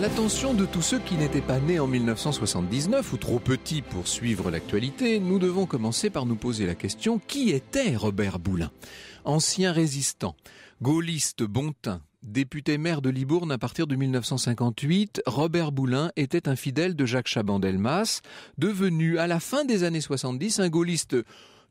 À l'attention de tous ceux qui n'étaient pas nés en 1979 ou trop petits pour suivre l'actualité, nous devons commencer par nous poser la question qui était Robert Boulin Ancien résistant, gaulliste bontain, Député maire de Libourne à partir de 1958, Robert Boulin était un fidèle de Jacques Chaban-Delmas, devenu à la fin des années 70 un gaulliste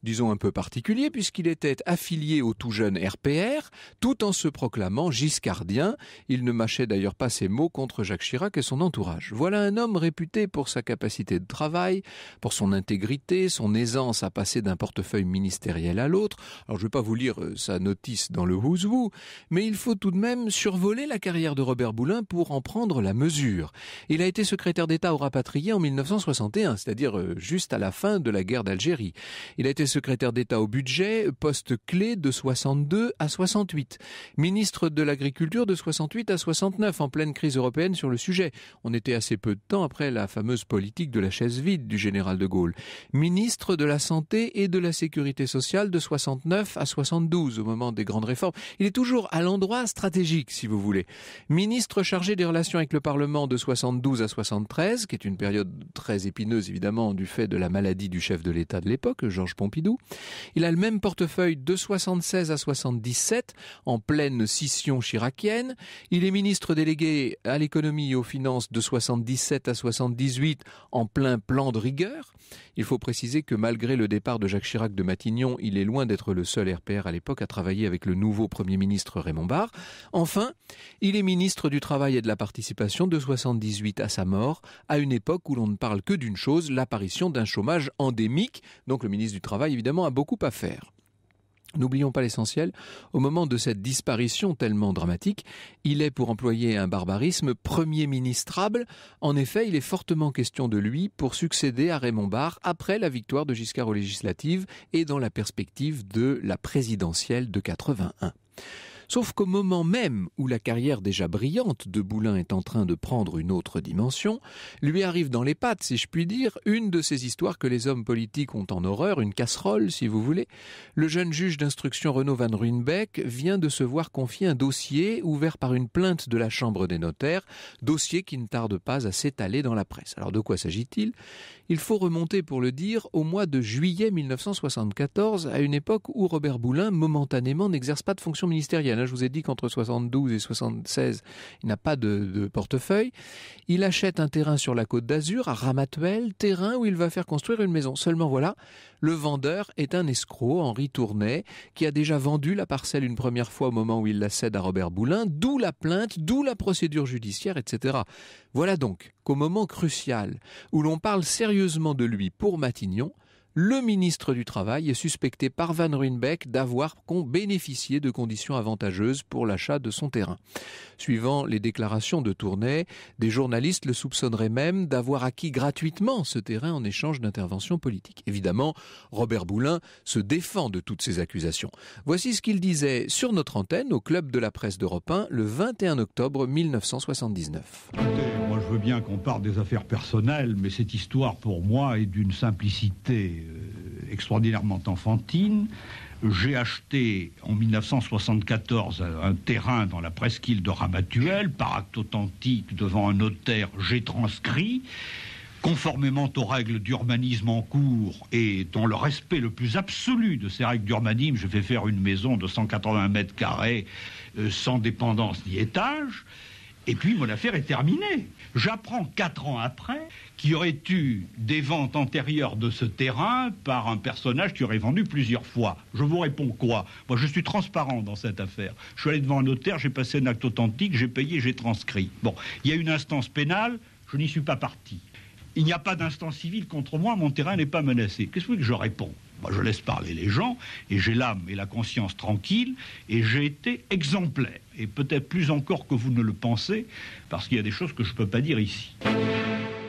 disons un peu particulier, puisqu'il était affilié au tout jeune RPR, tout en se proclamant giscardien. Il ne mâchait d'ailleurs pas ses mots contre Jacques Chirac et son entourage. Voilà un homme réputé pour sa capacité de travail, pour son intégrité, son aisance à passer d'un portefeuille ministériel à l'autre. Alors je ne vais pas vous lire euh, sa notice dans le Who's Who, mais il faut tout de même survoler la carrière de Robert Boulin pour en prendre la mesure. Il a été secrétaire d'État aux rapatriés en 1961, c'est-à-dire euh, juste à la fin de la guerre d'Algérie. Il a été secrétaire d'État au budget, poste clé de 62 à 68. Ministre de l'Agriculture de 68 à 69, en pleine crise européenne sur le sujet. On était assez peu de temps après la fameuse politique de la chaise vide du général de Gaulle. Ministre de la Santé et de la Sécurité sociale de 69 à 72, au moment des grandes réformes. Il est toujours à l'endroit stratégique, si vous voulez. Ministre chargé des relations avec le Parlement de 72 à 73, qui est une période très épineuse, évidemment, du fait de la maladie du chef de l'État de l'époque, Georges Pompidou. Il a le même portefeuille de 76 à 77, en pleine scission chiracienne. Il est ministre délégué à l'économie et aux finances de 77 à 78, en plein plan de rigueur. Il faut préciser que malgré le départ de Jacques Chirac de Matignon, il est loin d'être le seul RPR à l'époque à travailler avec le nouveau Premier ministre Raymond Barre. Enfin, il est ministre du Travail et de la Participation de 78 à sa mort, à une époque où l'on ne parle que d'une chose, l'apparition d'un chômage endémique. Donc le ministre du Travail évidemment a beaucoup à faire. N'oublions pas l'essentiel, au moment de cette disparition tellement dramatique, il est, pour employer un barbarisme, premier ministrable. En effet, il est fortement question de lui pour succéder à Raymond Barre après la victoire de Giscard aux législatives et dans la perspective de la présidentielle de 81. Sauf qu'au moment même où la carrière déjà brillante de Boulin est en train de prendre une autre dimension, lui arrive dans les pattes, si je puis dire, une de ces histoires que les hommes politiques ont en horreur, une casserole, si vous voulez. Le jeune juge d'instruction Renaud Van Ruynbeck vient de se voir confier un dossier ouvert par une plainte de la Chambre des notaires, dossier qui ne tarde pas à s'étaler dans la presse. Alors de quoi s'agit-il Il faut remonter pour le dire au mois de juillet 1974, à une époque où Robert Boulin momentanément n'exerce pas de fonction ministérielle je vous ai dit qu'entre 72 et 76, il n'a pas de, portefeuille. Il achète un terrain sur la côte d'Azur, à Ramatuel, terrain où il va faire construire une maison. Seulement voilà, le vendeur est un escroc, Henri Tournay, qui a déjà vendu la parcelle une première fois au moment où il la cède à Robert Boulin, d'où la plainte, d'où la procédure judiciaire, etc. Voilà donc qu'au moment crucial où l'on parle sérieusement de lui pour Matignon, le ministre du Travail est suspecté par Van Ruinbeck d'avoir bénéficié de conditions avantageuses pour l'achat de son terrain. Suivant les déclarations de Tournai, des journalistes le soupçonneraient même d'avoir acquis gratuitement ce terrain en échange d'interventions politiques. Évidemment, Robert Boulin se défend de toutes ces accusations. Voici ce qu'il disait sur notre antenne au Club de la presse d'Europe 1 le 21 octobre 1979 je veux bien qu'on parle des affaires personnelles, mais cette histoire, pour moi, est d'une simplicité euh, extraordinairement enfantine. J'ai acheté en 1974 un terrain dans la presqu'île de Ramatuelle, par acte authentique devant un notaire, j'ai transcrit conformément aux règles d'urbanisme en cours et dans le respect le plus absolu de ces règles d'urbanisme, je vais faire une maison de 180 mètres carrés euh, sans dépendance ni étage. Et puis mon affaire est terminée. J'apprends quatre ans après qu'il y aurait eu des ventes antérieures de ce terrain par un personnage qui aurait vendu plusieurs fois. Je vous réponds quoi Moi, je suis transparent dans cette affaire. Je suis allé devant un notaire, j'ai passé un acte authentique, j'ai payé, j'ai transcrit. Bon, il y a une instance pénale, je n'y suis pas parti. Il n'y a pas d'instance civile contre moi, mon terrain n'est pas menacé. Qu'est-ce que je réponds moi, je laisse parler les gens, et j'ai l'âme et la conscience tranquille, et j'ai été exemplaire, et peut-être plus encore que vous ne le pensez, parce qu'il y a des choses que je ne peux pas dire ici.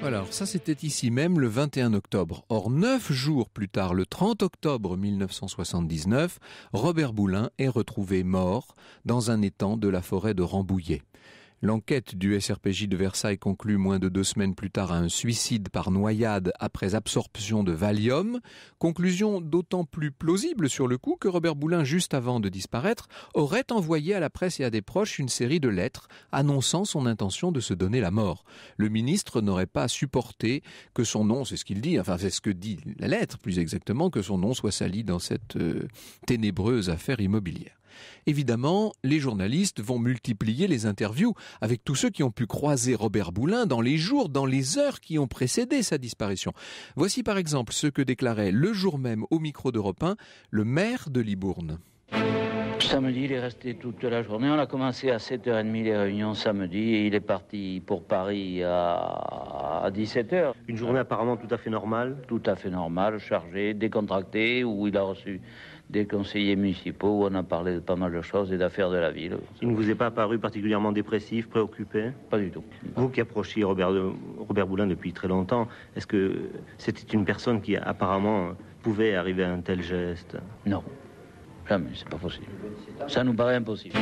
Alors ça c'était ici même le 21 octobre. Or, neuf jours plus tard, le 30 octobre 1979, Robert Boulin est retrouvé mort dans un étang de la forêt de Rambouillet. L'enquête du SRPJ de Versailles conclut moins de deux semaines plus tard à un suicide par noyade après absorption de Valium, conclusion d'autant plus plausible sur le coup que Robert Boulin, juste avant de disparaître, aurait envoyé à la presse et à des proches une série de lettres annonçant son intention de se donner la mort. Le ministre n'aurait pas supporté que son nom, c'est ce qu'il dit, enfin c'est ce que dit la lettre plus exactement, que son nom soit sali dans cette euh, ténébreuse affaire immobilière. Évidemment, les journalistes vont multiplier les interviews avec tous ceux qui ont pu croiser Robert Boulin dans les jours, dans les heures qui ont précédé sa disparition. Voici par exemple ce que déclarait le jour même au micro d'Europe 1 le maire de Libourne. Samedi, il est resté toute la journée. On a commencé à 7h30 les réunions samedi et il est parti pour Paris à 17h. Une journée apparemment tout à fait normale Tout à fait normale, chargée, décontractée, où il a reçu des conseillers municipaux où on a parlé de pas mal de choses et d'affaires de la ville. Il ne vous est pas paru particulièrement dépressif, préoccupé Pas du tout. Vous qui approchiez Robert, Robert Boulin depuis très longtemps, est-ce que c'était une personne qui apparemment pouvait arriver à un tel geste Non. Ah, c'est pas possible. Ça nous paraît impossible.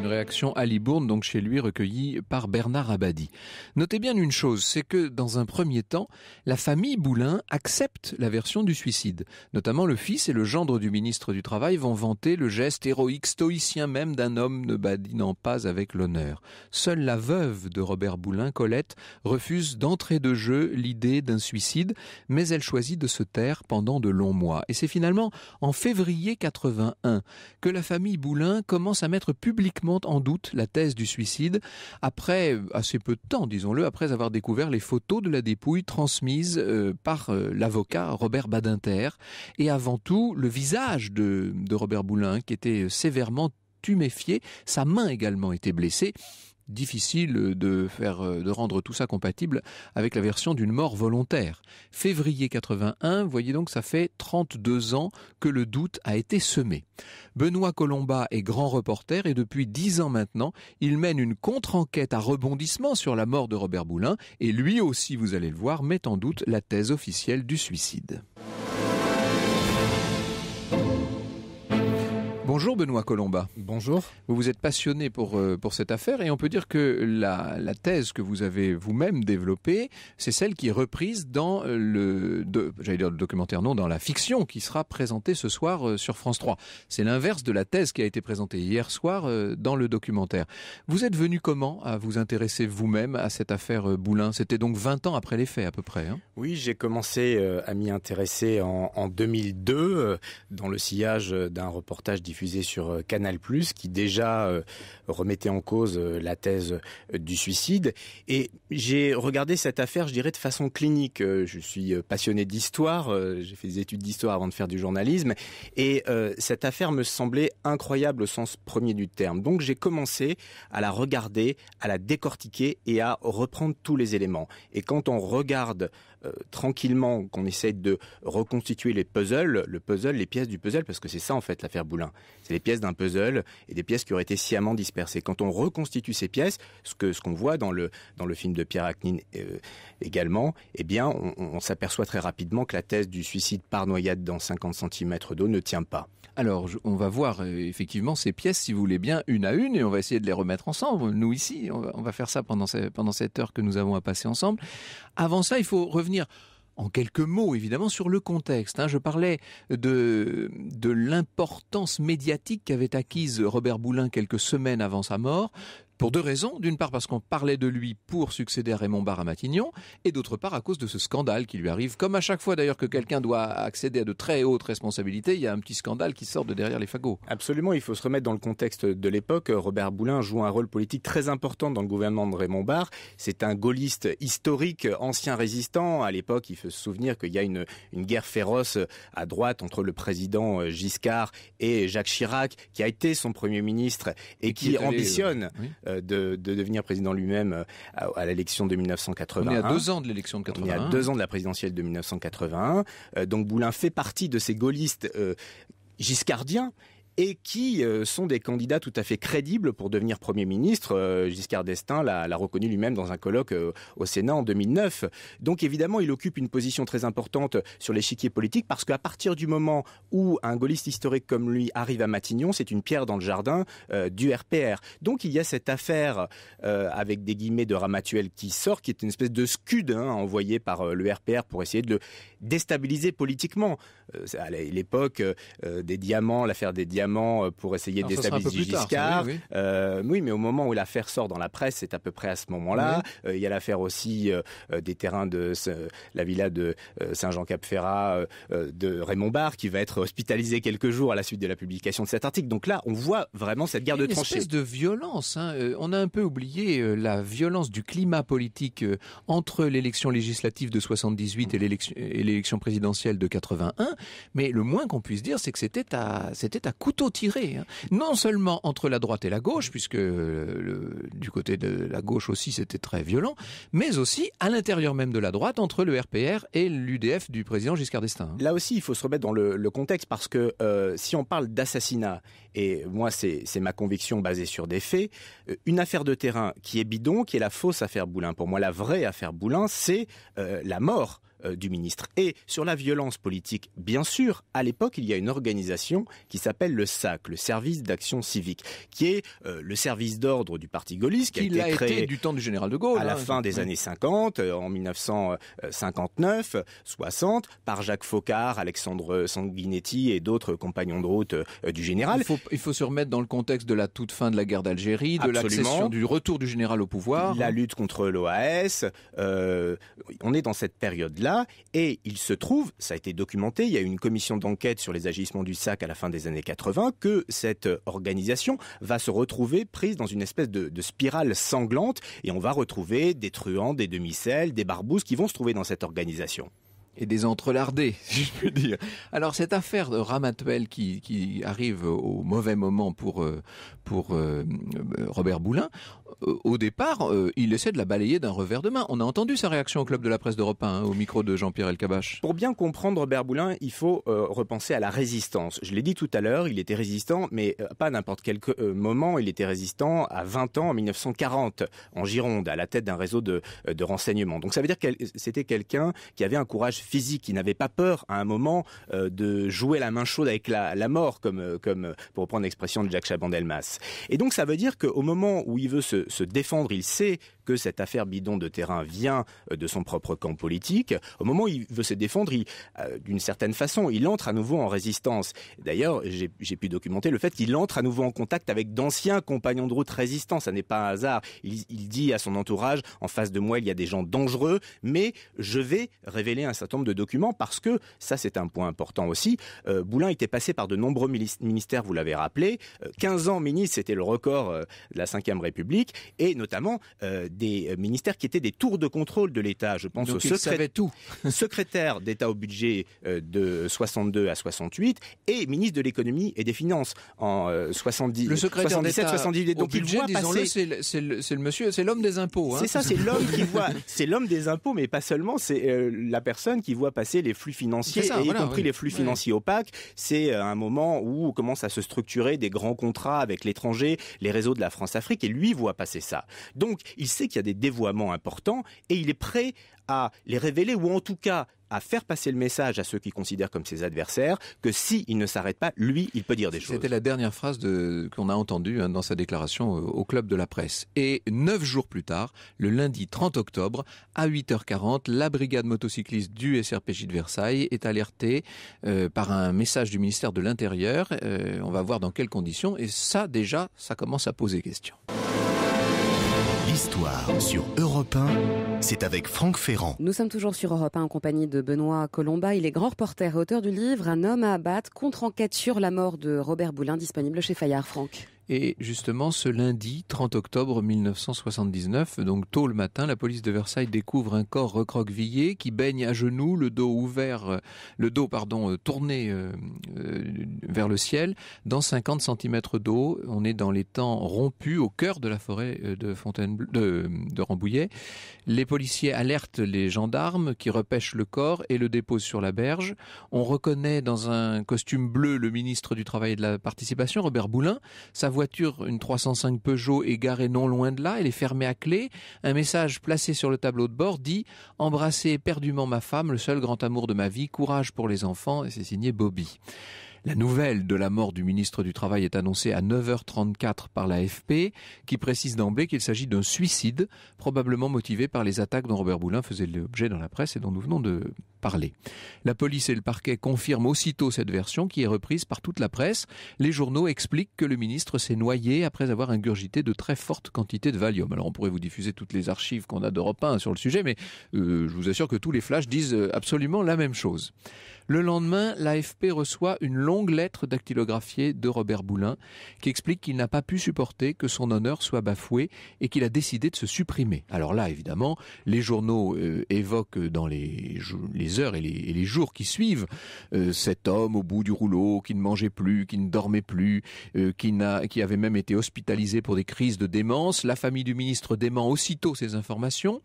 Une réaction à Libourne, donc chez lui, recueillie par Bernard Abadi. Notez bien une chose, c'est que dans un premier temps, la famille Boulin accepte la version du suicide. Notamment le fils et le gendre du ministre du Travail vont vanter le geste héroïque stoïcien même d'un homme ne badinant pas avec l'honneur. Seule la veuve de Robert Boulin, Colette, refuse d'entrer de jeu l'idée d'un suicide, mais elle choisit de se taire pendant de longs mois. Et c'est finalement en février 80 que la famille Boulin commence à mettre publiquement en doute la thèse du suicide après euh, assez peu de temps, disons-le, après avoir découvert les photos de la dépouille transmises euh, par euh, l'avocat Robert Badinter et avant tout le visage de, de Robert Boulin qui était sévèrement tuméfié, sa main également était blessée difficile de faire euh, de rendre tout ça compatible avec la version d'une mort volontaire. Février 81, voyez donc ça fait 32 ans que le doute a été semé. Benoît Colombat est grand reporter et depuis 10 ans maintenant, il mène une contre-enquête à rebondissement sur la mort de Robert Boulin et lui aussi, vous allez le voir, met en doute la thèse officielle du suicide. Bonjour Benoît Colomba. Bonjour. Vous vous êtes passionné pour, euh, pour cette affaire et on peut dire que la, thèse que vous avez vous-même développée, c'est celle qui est reprise dans euh, le, le documentaire, non, dans la fiction qui sera présentée ce soir euh, sur France 3. C'est l'inverse de la thèse qui a été présentée hier soir dans le documentaire. Vous êtes venu comment à vous intéresser vous-même à cette affaire Boulin C'était donc 20 ans après les faits à peu près. Hein oui, j'ai commencé à m'y intéresser en 2002 dans le sillage d'un reportage diffusé sur euh, Canal+, qui déjà euh, remettait en cause euh, la thèse du suicide. Et j'ai regardé cette affaire, je dirais, de façon clinique. Je suis passionné d'histoire, j'ai fait des études d'histoire avant de faire du journalisme, et cette affaire me semblait incroyable au sens premier du terme. Donc j'ai commencé à la regarder, à la décortiquer et à reprendre tous les éléments. Et quand on regarde euh, tranquillement qu'on essaye de reconstituer les puzzles, le puzzle, les pièces du puzzle, parce que c'est ça en fait l'affaire Boulin. C'est les pièces d'un puzzle et des pièces qui auraient été sciemment dispersées. Quand on reconstitue ces pièces, ce que ce qu'on voit dans le dans le film de Pierre Aknin euh, également, eh bien, on, s'aperçoit très rapidement que la thèse du suicide par noyade dans 50 cm d'eau ne tient pas. Alors, on va voir euh, effectivement ces pièces, si vous voulez bien, une à une, et on va essayer de les remettre ensemble. Nous ici, on va, faire ça pendant, pendant cette heure que nous avons à passer ensemble. Avant ça, il faut revenir en quelques mots, évidemment, sur le contexte. Hein. Je parlais de, de l'importance médiatique qu'avait acquise Robert Boulin quelques semaines avant sa mort. Pour deux raisons. D'une part parce qu'on parlait de lui pour succéder à Raymond Barre à Matignon, et d'autre part à cause de ce scandale qui lui arrive. Comme à chaque fois d'ailleurs que quelqu'un doit accéder à de très hautes responsabilités, il y a un petit scandale qui sort de derrière les fagots. Absolument, il faut se remettre dans le contexte de l'époque. Robert Boulin joue un rôle politique très important dans le gouvernement de Raymond Barre. C'est un gaulliste historique, ancien résistant. À l'époque, il faut se souvenir qu'il y a une, une guerre féroce à droite entre le président Giscard et Jacques Chirac, qui a été son premier ministre et, qui, euh, ambitionne euh, de, devenir président lui-même euh, à, l'élection de 1981. On est à deux ans de l'élection de 81. On est à deux ans de la présidentielle de 1981. Euh, donc Boulin fait partie de ces gaullistes giscardiens et qui euh, sont des candidats tout à fait crédibles pour devenir Premier ministre. Euh, Giscard d'Estaing l'a reconnu lui-même dans un colloque euh, au Sénat en 2009. Donc évidemment, il occupe une position très importante sur l'échiquier politique parce qu'à partir du moment où un gaulliste historique comme lui arrive à Matignon, c'est une pierre dans le jardin du RPR. Donc il y a cette affaire avec des guillemets de Ramatuel qui sort, qui est une espèce de scud hein, envoyé par le RPR pour essayer de le déstabiliser politiquement. à l'époque des diamants, l'affaire des diamants, euh, pour essayer d'établir déstabiliser Giscard. Euh, oui, mais au moment où l'affaire sort dans la presse, c'est à peu près à ce moment-là. Euh, il y a l'affaire aussi des terrains de la villa de Saint-Jean-Cap-Ferrat de Raymond Barre qui va être hospitalisé quelques jours à la suite de la publication de cet article. Donc là, on voit vraiment cette guerre de tranchées. Une espèce de violence. Hein. On a un peu oublié la violence du climat politique entre l'élection législative de 78 et l'élection présidentielle de 81. Mais le moins qu'on puisse dire, c'est que c'était à c'était à coup tiré, hein. non seulement entre la droite et la gauche, puisque euh, du côté de la gauche aussi c'était très violent, mais aussi à l'intérieur même de la droite, entre le RPR et l'UDF du président Giscard d'Estaing. Hein. Là aussi, il faut se remettre dans le, contexte, parce que euh, si on parle d'assassinat, et moi c'est ma conviction basée sur des faits, euh, une affaire de terrain qui est bidon, qui est la fausse affaire Boulin, pour moi la vraie affaire Boulin, c'est la mort euh, du ministre. Et sur la violence politique, bien sûr, à l'époque, il y a une organisation qui s'appelle le SAC, le Service d'Action Civique, qui est euh, le service d'ordre du Parti gaulliste, qui, a, été, créé du temps du général de Gaulle. À la hein. fin des années 50, euh, en 1959, 60, par Jacques Faucard, Alexandre Sanguinetti et d'autres compagnons de route du général. Il faut, se remettre dans le contexte de la toute fin de la guerre d'Algérie, de l'accession, du retour du général au pouvoir. La lutte contre l'OAS, on est dans cette période-là. Et il se trouve, ça a été documenté, il y a une commission d'enquête sur les agissements du SAC à la fin des années 80, que cette organisation va se retrouver prise dans une espèce de, spirale sanglante et on va retrouver des truands, des demi celles des barbouzes qui vont se trouver dans cette organisation et des entrelardés, si je puis dire. Alors cette affaire de Ramatuel qui, arrive au mauvais moment pour euh, pour euh, Robert Boulin, euh, au départ, euh, il essaie de la balayer d'un revers de main. On a entendu sa réaction au club de la presse d'Europe 1, au micro de Jean-Pierre Elkabach. Pour bien comprendre Berboulin, il faut euh, repenser à la résistance. Je l'ai dit tout à l'heure, il était résistant, mais pas n'importe quel moment. Il était résistant à 20 ans, en 1940, en Gironde, à la tête d'un réseau de, de renseignements. Donc ça veut dire que c'était quelqu'un qui avait un courage physique, qui n'avait pas peur à un moment de jouer la main chaude avec la, la mort, comme, comme pour reprendre l'expression de Jacques chaban Et donc ça veut dire qu'au moment où il veut se se, défendre, il sait que cette affaire bidon de terrain vient euh, de son propre camp politique, au moment où il veut se défendre, euh, d'une certaine façon, il entre à nouveau en résistance. D'ailleurs, j'ai, pu documenter le fait qu'il entre à nouveau en contact avec d'anciens compagnons de route résistants. Ça n'est pas un hasard. Il, dit à son entourage, en face de moi, il y a des gens dangereux, mais je vais révéler un certain nombre de documents parce que, ça c'est un point important aussi, euh, Boulin était passé par de nombreux ministères, vous l'avez rappelé, 15 ans ministre, c'était le record de la Ve République, et notamment des euh, ministères qui étaient des tours de contrôle de l'État. Je pense au tout. secrétaire d'État au budget euh, de 62 à 68 et ministre de l'économie et des finances en 70, euh, le secrétaire 77, 78. Donc il voit passer... c'est le, monsieur, c'est l'homme des impôts. Hein. C'est ça, c'est l'homme qui voit, c'est l'homme des impôts, mais pas seulement. C'est la personne qui voit passer les flux financiers, y compris les flux financiers opaques. C'est un moment où commencent à se structurer des grands contrats avec l'étranger, les réseaux de la France-Afrique, et lui voit passer ça. Donc, il sait qu'il y a des dévoiements importants et il est prêt à les révéler ou en tout cas à faire passer le message à ceux qui considèrent comme ses adversaires que s'il ne s'arrête pas, lui, il peut dire des choses. C'était la dernière phrase qu'on a entendue hein, dans sa déclaration au Club de la Presse. Et neuf jours plus tard, le lundi 30 octobre, à 8h40, la brigade motocycliste du SRPJ de Versailles est alertée euh, par un message du ministère de l'Intérieur. Euh, on va voir dans quelles conditions. Et ça, déjà, ça commence à poser question. L'histoire sur Europe 1, c'est avec Franck Ferrand. Nous sommes toujours sur Europe 1 en compagnie de Benoît Colomba. Il est grand reporter, et auteur du livre Un homme à abattre, contre-enquête sur la mort de Robert Boulin, disponible chez Fayard. Franck. Et justement, ce lundi 30 octobre 1979, donc tôt le matin, la police de Versailles découvre un corps recroquevillé qui baigne à genoux, le dos ouvert, euh, le dos pardon euh, tourné euh, vers le ciel, dans 50 cm d'eau. On est dans les temps rompus au cœur de la forêt de Fontainebleau, de, Rambouillet. Les policiers alertent les gendarmes qui repêchent le corps et le déposent sur la berge. On reconnaît dans un costume bleu le ministre du Travail et de la Participation, Robert Boulin. Ça voiture, une 305 Peugeot, est garée non loin de là, elle est fermée à clé. Un message placé sur le tableau de bord dit « Embrasser éperdument ma femme, le seul grand amour de ma vie, courage pour les enfants » et c'est signé Bobby. La nouvelle de la mort du ministre du Travail est annoncée à 9h34 par la l'AFP, qui précise d'emblée qu'il s'agit d'un suicide, probablement motivé par les attaques dont Robert Boulin faisait l'objet dans la presse et dont nous venons de parler. La police et le parquet confirment aussitôt cette version qui est reprise par toute la presse. Les journaux expliquent que le ministre s'est noyé après avoir ingurgité de très fortes quantités de Valium. Alors on pourrait vous diffuser toutes les archives qu'on a d'Europe 1 sur le sujet, mais euh, je vous assure que tous les flashs disent euh, absolument la même chose. Le lendemain, l'AFP reçoit une longue lettre dactylographiée de Robert Boulin qui explique qu'il n'a pas pu supporter que son honneur soit bafoué et qu'il a décidé de se supprimer. Alors là, évidemment, les journaux euh, évoquent dans les, les heures et les, jours qui suivent. Euh, cet homme au bout du rouleau, qui ne mangeait plus, qui ne dormait plus, euh, qui, n'a, qui avait même été hospitalisé pour des crises de démence. La famille du ministre dément aussitôt ces informations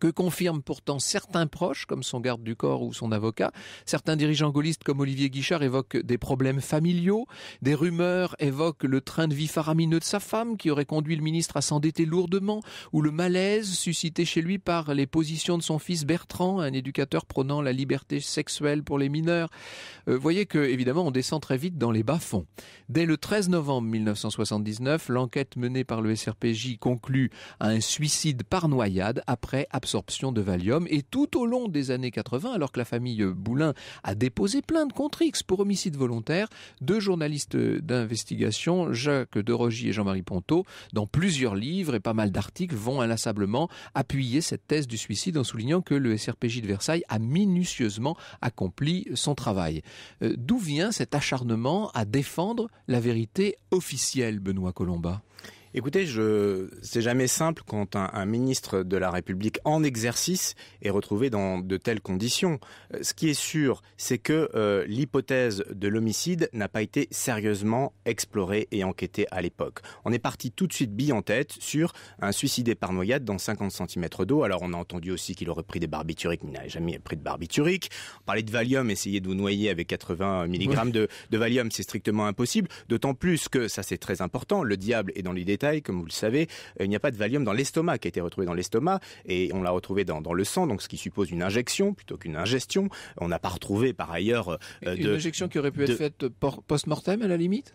que confirment pourtant certains proches, comme son garde du corps ou son avocat. Certains dirigeants gaullistes, comme Olivier Guichard, évoquent des problèmes familiaux. Des rumeurs évoquent le train de vie faramineux de sa femme, qui aurait conduit le ministre à s'endetter lourdement, ou le malaise suscité chez lui par les positions de son fils Bertrand, un éducateur prônant la liberté sexuelle pour les mineurs. Euh, voyez que, évidemment, on descend très vite dans les bas-fonds. Dès le 13 novembre 1979, l'enquête menée par le SRPJ conclut à un suicide par noyade après l'absorption de Valium. Et tout au long des années 80, alors que la famille Boulin a déposé plainte contre X pour homicide volontaire, deux journalistes d'investigation, Jacques de Derogy et Jean-Marie Ponto, dans plusieurs livres et pas mal d'articles, vont inlassablement appuyer cette thèse du suicide en soulignant que le SRPJ de Versailles a minutieusement accompli son travail. Euh, d'où vient cet acharnement à défendre la vérité officielle, Benoît Colomba Écoutez, je... c'est jamais simple quand un, ministre de la République en exercice est retrouvé dans de telles conditions. Euh, ce qui est sûr, c'est que euh, l'hypothèse de l'homicide n'a pas été sérieusement explorée et enquêtée à l'époque. On est parti tout de suite bille en tête sur un suicidé par noyade dans 50 cm d'eau. Alors on a entendu aussi qu'il aurait pris des barbituriques, mais il n'avait jamais pris de barbituriques. On parlait de Valium, essayer de vous noyer avec 80 mg de, de Valium, c'est strictement impossible. D'autant plus que, ça c'est très important, le diable est dans l'idée comme vous le savez, euh, il n'y a pas de Valium dans l'estomac qui a été retrouvé dans l'estomac et on l'a retrouvé dans, le sang, donc ce qui suppose une injection plutôt qu'une ingestion. On n'a pas retrouvé par ailleurs euh, de, une injection qui aurait pu être faite post-mortem à la limite.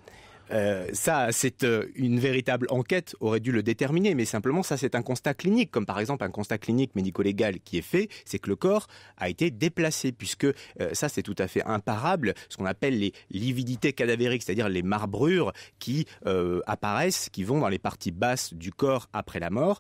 Euh, ça, c'est euh, une véritable enquête aurait dû le déterminer, mais simplement ça, c'est un constat clinique, comme par exemple un constat clinique médico-légal qui est fait, c'est que le corps a été déplacé, puisque euh, ça, c'est tout à fait imparable, ce qu'on appelle les lividités cadavériques, c'est-à-dire les marbrures qui apparaissent, qui vont dans les parties basses du corps après la mort.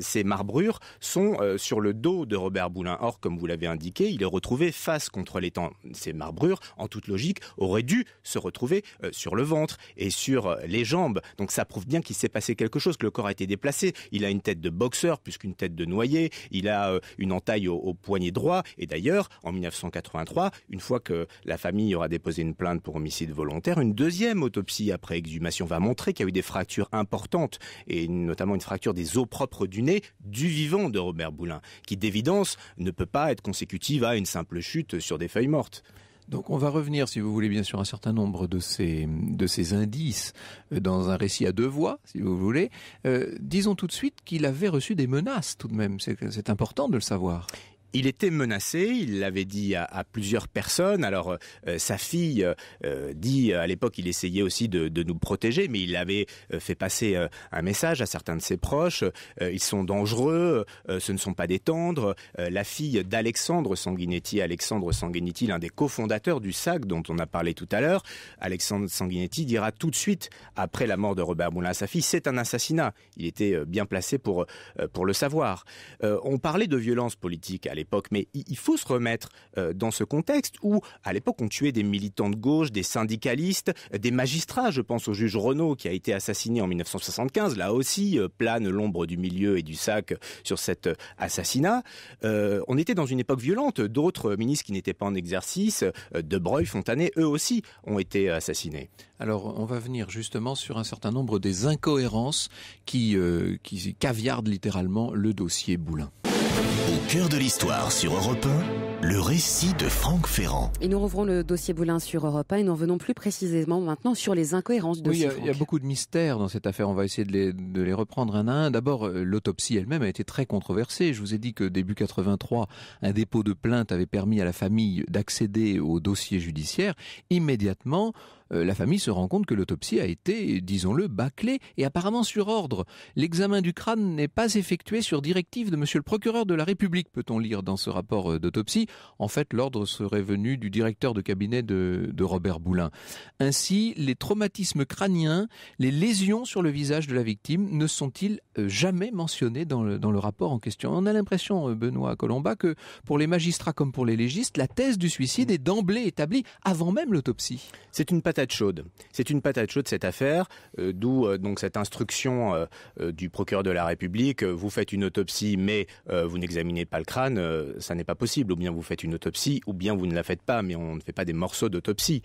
ces marbrures sont sur le dos de Robert Boulin. Or, comme vous l'avez indiqué, il est retrouvé face contre l'étang. Ces marbrures, en toute logique, auraient dû se retrouver sur le ventre. Et et sur euh, les jambes. Donc ça prouve bien qu'il s'est passé quelque chose, que le corps a été déplacé. Il a une tête de boxeur plus qu'une tête de noyé. Il a euh, une entaille au, au poignet droit. Et d'ailleurs, en 1983, une fois que la famille aura déposé une plainte pour homicide volontaire, une deuxième autopsie après exhumation va montrer qu'il y a eu des fractures importantes et notamment une fracture des os propres du nez du vivant de Robert Boulin, qui d'évidence ne peut pas être consécutive à une simple chute sur des feuilles mortes. Donc on va revenir, si vous voulez bien, sûr, un certain nombre de ces, de ces indices euh, dans un récit à deux voix, si vous voulez. Euh, disons tout de suite qu'il avait reçu des menaces tout de même, c'est important de le savoir il était menacé, il l'avait dit à, plusieurs personnes. Alors euh, euh, sa fille euh, dit à l'époque qu'il essayait aussi de, nous protéger, mais il avait fait passer un message à certains de ses proches. ils sont dangereux, ce ne sont pas des tendres. la fille d'Alexandre Sanguinetti, Alexandre Sanguinetti, l'un des cofondateurs du SAC dont on a parlé tout à l'heure, Alexandre Sanguinetti dira tout de suite après la mort de Robert Moulin à sa fille, c'est un assassinat. Il était bien placé pour pour le savoir. on parlait de violence politique à l'époque mais il faut se remettre euh, dans ce contexte où, à l'époque, on tuait des militants de gauche, des syndicalistes, euh, des magistrats. Je pense au juge Renault qui a été assassiné en 1975. Là aussi, euh, plane l'ombre du milieu et du sac sur cet assassinat. on était dans une époque violente. D'autres ministres qui n'étaient pas en exercice, De Breuil, Fontanet, eux aussi ont été assassinés. Alors, on va venir justement sur un certain nombre des incohérences qui, qui caviardent littéralement le dossier Boulin. Au cœur de l'histoire sur Europe 1, le récit de Franck Ferrand. Et nous rouvrons le dossier Boulin sur Europe 1 et nous venons plus précisément maintenant sur les incohérences de Oui, il y, a beaucoup de mystères dans cette affaire. On va essayer de les, de les reprendre un à un. D'abord, euh, l'autopsie elle-même a été très controversée. Je vous ai dit que début 83, un dépôt de plainte avait permis à la famille d'accéder au dossier judiciaire. Immédiatement, euh, la famille se rend compte que l'autopsie a été, disons-le, bâclée et apparemment sur ordre. L'examen du crâne n'est pas effectué sur directive de monsieur le procureur de la République, peut-on lire dans ce rapport euh, d'autopsie. En fait, l'ordre serait venu du directeur de cabinet de, Robert Boulin. Ainsi, les traumatismes crâniens, les lésions sur le visage de la victime ne sont-ils euh, jamais mentionnés dans le, rapport en question On a l'impression, Benoît Colomba, que pour les magistrats comme pour les légistes, la thèse du suicide est d'emblée établie avant même l'autopsie. C'est une patate chaude. C'est une patate chaude cette affaire, euh, d'où euh, donc cette instruction euh, du procureur de la République. vous faites une autopsie, mais vous n'examinez pas le crâne. ça n'est pas possible. Ou bien vous faites une autopsie, ou bien vous ne la faites pas, mais on ne fait pas des morceaux d'autopsie.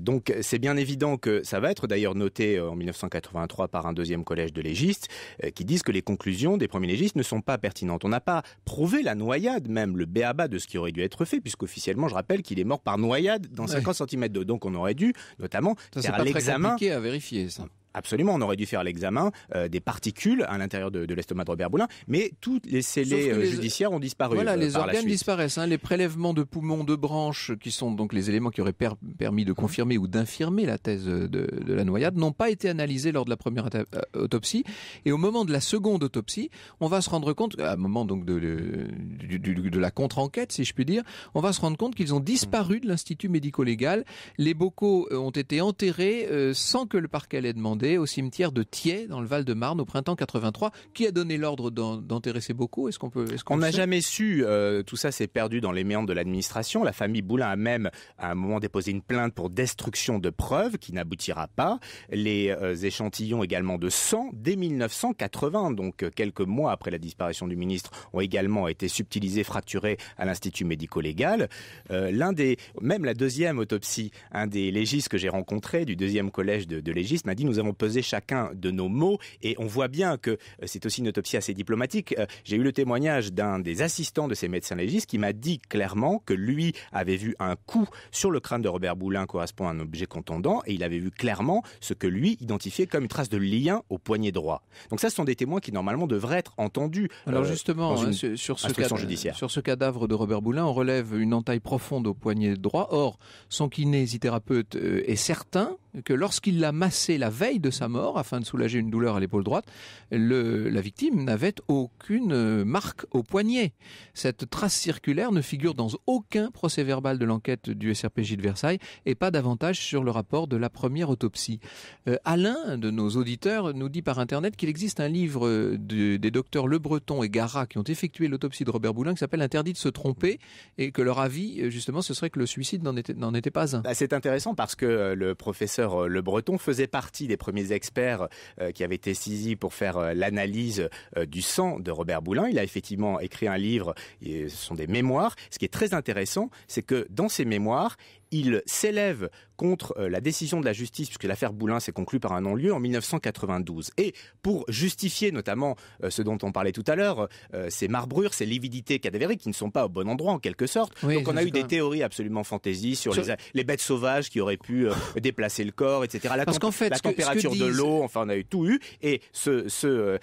donc c'est bien évident que ça va être d'ailleurs noté en 1983 par un deuxième collège de légistes qui disent que les conclusions des premiers légistes ne sont pas pertinentes. On n'a pas prouvé la noyade, même le béaba de ce qui aurait dû être fait, puisqu'officiellement, je rappelle qu'il est mort par noyade dans 50 cm d'eau. Donc on aurait dû notamment ça, faire l'examen. C'est compliqué à vérifier, ça absolument, on aurait dû faire l'examen euh, des particules à l'intérieur de, l'estomac de Robert Boulin, mais tous les scellés euh, judiciaires ont disparu. Voilà, euh, les organes disparaissent. Hein. les prélèvements de poumons, de branches, qui sont donc les éléments qui auraient permis de confirmer ou d'infirmer la thèse de, la noyade, n'ont pas été analysés lors de la première autopsie. Et au moment de la seconde autopsie, on va se rendre compte, à un moment donc de, la contre-enquête, si je puis dire, on va se rendre compte qu'ils ont disparu de l'institut médico-légal. Les bocaux ont été enterrés sans que le parquet ait demandé au cimetière de Thiers, dans le Val-de-Marne, au printemps 83. Qui a donné l'ordre d'intéresser beaucoup Est-ce qu'on peut On n'a jamais su. Euh, tout ça s'est perdu dans les méandres de l'administration. La famille Boulin a même, à un moment, déposé une plainte pour destruction de preuves, qui n'aboutira pas. Les euh, échantillons également de sang, dès 1980, donc euh, quelques mois après la disparition du ministre, ont également été subtilisés, fracturés à l'Institut médico-légal. L'un des, même la deuxième autopsie, un des légistes que j'ai rencontré du deuxième collège de, de légistes m'a dit nous avons peser chacun de nos mots et on voit bien que euh, c'est aussi une autopsie assez diplomatique. Euh, j'ai eu le témoignage d'un des assistants de ces médecins légistes qui m'a dit clairement que lui avait vu un coup sur le crâne de Robert Boulin correspondant à un objet contendant et il avait vu clairement ce que lui identifiait comme une trace de lien au poignet droit. Donc ça, ce sont des témoins qui normalement devraient être entendus. Euh, Alors justement, hein, sur, ce sur ce cadavre de Robert Boulin, on relève une entaille profonde au poignet droit. Or, son kinésithérapeute est certain que lorsqu'il l'a massé la veille de sa mort, afin de soulager une douleur à l'épaule droite, le, la victime n'avait aucune euh, marque au poignet. Cette trace circulaire ne figure dans aucun procès verbal de l'enquête du SRPJ de Versailles et pas davantage sur le rapport de la première autopsie. Euh, Alain, de nos auditeurs, nous dit par Internet qu'il existe un livre euh, des docteurs Le Breton et Garat qui ont effectué l'autopsie de Robert Boulin qui s'appelle Interdit de se tromper et que leur avis, justement, ce serait que le suicide n'en était, était, pas un. Bah, c'est intéressant parce que le professeur euh, le Breton faisait partie des premiers experts euh, qui avaient été saisis pour faire euh, l'analyse du sang de Robert Boulin. Il a effectivement écrit un livre, ce sont des mémoires. Ce qui est très intéressant, c'est que dans ces mémoires, il s'élève contre euh, la décision de la justice, puisque l'affaire Boulin s'est conclue par un non-lieu en 1992. Et pour justifier notamment euh, ce dont on parlait tout à l'heure, euh, ces marbrures, ces lividités cadavériques qui ne sont pas au bon endroit en quelque sorte. Donc on a eu des théories absolument fantaisistes sur, Les, bêtes sauvages qui auraient pu déplacer le corps, etc. La, Parce qu'en fait, la température de l'eau, enfin on a eu tout eu. Et ce,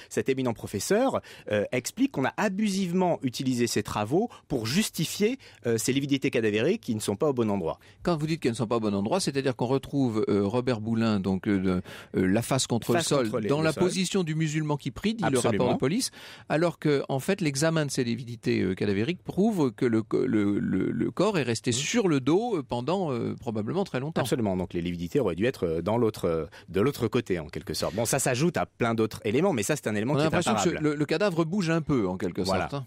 cet éminent professeur explique qu'on a abusivement utilisé ces travaux pour justifier ces lividités cadavériques qui ne sont pas au bon endroit. Quand vous dites qu'elles ne sont pas au bon endroit, c'est-à-dire qu'on retrouve euh, Robert Boulin, donc euh, euh, la face contre le sol, dans la position du musulman qui prie, dit le rapport de police, alors que en fait l'examen de ces lévidités cadavériques prouve que le, le, corps est resté mmh. sur le dos pendant probablement très longtemps. Absolument, donc les lividités auraient dû être dans l'autre, de l'autre côté en quelque sorte. Bon, ça s'ajoute à plein d'autres éléments, mais ça c'est un élément On a qui Que le, cadavre bouge un peu en quelque sorte. Hein.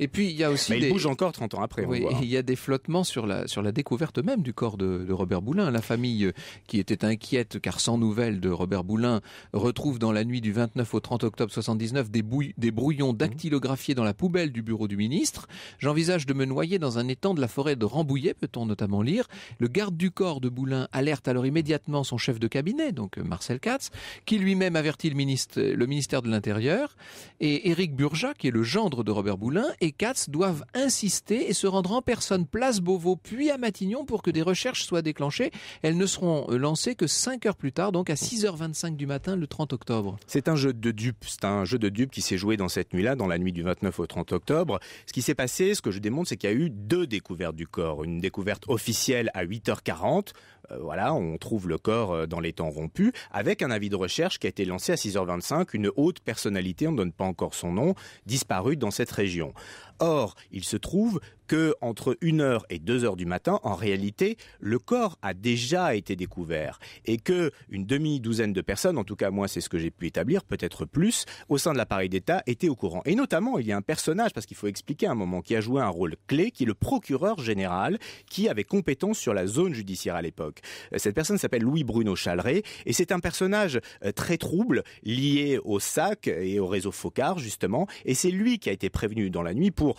Et puis il y a aussi... Mais des... il bouge encore 30 ans après. Oui, il y a des flottements sur la, sur la découverte même du corps de, de Robert Boulin. La famille, euh, qui était inquiète car sans nouvelles de Robert Boulin, retrouve dans la nuit du 29 au 30 octobre 1979 des, brouillons mmh. dactylographiés dans la poubelle du bureau du ministre. J'envisage de me noyer dans un étang de la forêt de Rambouillet, peut-on notamment lire. Le garde du corps de Boulin alerte alors immédiatement son chef de cabinet, donc euh, Marcel Katz, qui lui-même avertit le, ministre, euh, le ministère de l'Intérieur. Et Éric Burja, qui est le gendre de Robert Boulin, et Katz doivent insister et se rendre en personne place Beauvau, puis à Matignon pour que des recherches soient déclenchées elles ne seront euh, lancées que 5 heures plus tard, donc à 6h25 du matin le 30 octobre. C'est un jeu de dupes, c'est un jeu de dupes qui s'est joué dans cette nuit-là, dans la nuit du 29 au 30 octobre. Ce qui s'est passé, ce que je démontre, c'est qu'il y a eu deux découvertes du corps. Une découverte officielle à 8h40, euh, voilà, on trouve le corps euh, dans les temps rompus, avec un avis de recherche qui a été lancé à 6h25, une haute personnalité, on ne donne pas encore son nom, disparue dans cette région. Or, il se trouve que entre 1h et 2h du matin, en réalité, le corps a déjà été découvert et que une demi-douzaine de personnes, en tout cas moi c'est ce que j'ai pu établir, peut-être plus, au sein de l'appareil d'État étaient au courant. Et notamment, il y a un personnage parce qu'il faut expliquer un moment qui a joué un rôle clé qui est le procureur général qui avait compétence sur la zone judiciaire à l'époque. Euh, cette personne s'appelle Louis Bruno Chalret, et c'est un personnage euh, très trouble lié au sac et au réseau Focard justement et c'est lui qui a été prévenu dans la nuit pour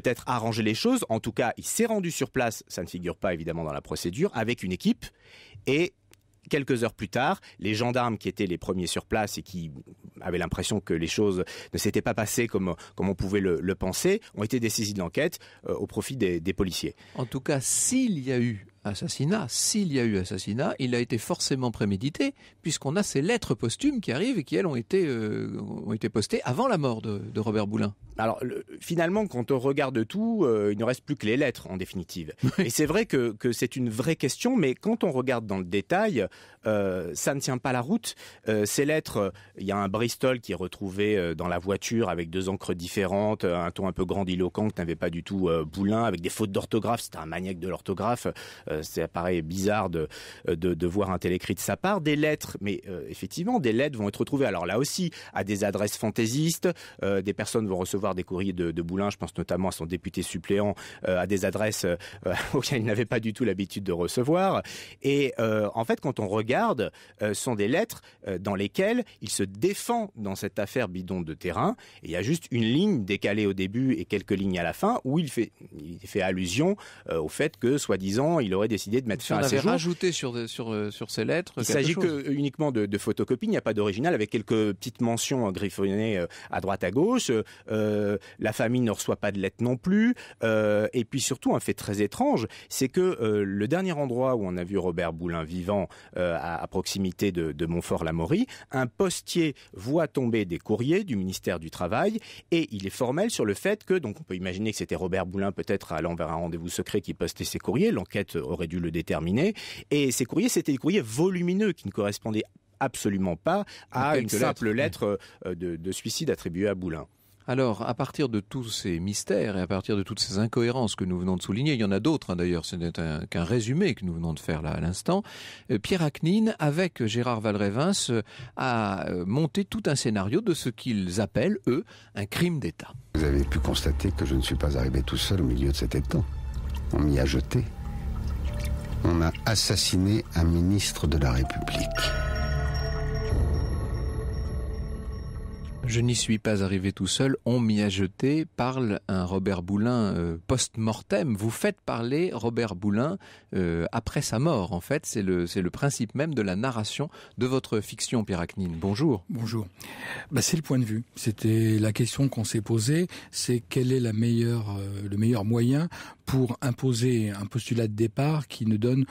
peut-être arranger les choses. En tout cas, il s'est rendu sur place, ça ne figure pas évidemment dans la procédure, avec une équipe. Et quelques heures plus tard, les gendarmes qui étaient les premiers sur place et qui avaient l'impression que les choses ne s'étaient pas passées comme, comme on pouvait le, penser, ont été dessaisis de l'enquête euh, au profit des, policiers. En tout cas, s'il y a eu assassinat, s'il y a eu assassinat, il a été forcément prémédité, puisqu'on a ces lettres posthumes qui arrivent et qui, elles, ont été, euh, ont été postées avant la mort de, de Robert Boulin. Alors finalement, quand on regarde tout, euh, il ne reste plus que les lettres en définitive. Et c'est vrai que, que c'est une vraie question, mais quand on regarde dans le détail, euh, ça ne tient pas la route. Euh, ces lettres, il y a un Bristol qui est retrouvé dans la voiture avec deux encres différentes, un ton un peu grandiloquent qui n'avait pas du tout Boulin, avec des fautes d'orthographe. C'était un maniaque de l'orthographe. c'est paraît bizarre de, de, de, voir un tel écrit de sa part. Des lettres, mais effectivement, des lettres vont être retrouvées. Alors là aussi, à des adresses fantaisistes, des personnes vont recevoir des courriers de, Boulin, je pense notamment à son député suppléant, euh, à des adresses euh, auxquelles il n'avait pas du tout l'habitude de recevoir. Et euh, en fait, quand on regarde, sont des lettres dans lesquelles il se défend dans cette affaire bidon de terrain. Et il y a juste une ligne décalée au début et quelques lignes à la fin où il fait, il fait allusion au fait que, soi-disant, il aurait décidé de mettre fin à ses jours. rajouté sur, sur, sur ces lettres. Il s'agit que uniquement de, photocopies, il n'y a pas d'original avec quelques petites mentions griffonnées à droite à gauche. Euh, la famille ne reçoit pas de lettres non plus. Euh, et puis surtout, un fait très étrange, c'est que euh, le dernier endroit où on a vu Robert Boulin vivant à, proximité de, montfort la un postier voit tomber des courriers du ministère du Travail et il est formel sur le fait que, donc on peut imaginer que c'était Robert Boulin peut-être allant vers un rendez-vous secret qui postait ses courriers, l'enquête aurait dû le déterminer, et ces courriers, c'était des courriers volumineux qui ne correspondaient absolument pas à une simple lettre, de, de suicide attribuée à Boulin. Alors, à partir de tous ces mystères et à partir de toutes ces incohérences que nous venons de souligner, il y en a d'autres hein, d'ailleurs, ce n'est qu'un résumé que nous venons de faire là à l'instant, euh, Pierre Acnine, avec Gérard Valrévins, euh, a euh, monté tout un scénario de ce qu'ils appellent, eux, un crime d'État. Vous avez pu constater que je ne suis pas arrivé tout seul au milieu de cet étang. On m'y a jeté. On a assassiné un ministre de la République. Je n'y suis pas arrivé tout seul, on m'y a jeté, parle un Robert Boulin euh, post-mortem. Vous faites parler Robert Boulin euh, après sa mort, en fait. C'est le, c'est le principe même de la narration de votre fiction, Pierre Bonjour. Bonjour. Bah, c'est le point de vue. C'était la question qu'on s'est posée, c'est quel est la meilleure, euh, le meilleur moyen pour imposer un postulat de départ qui ne donne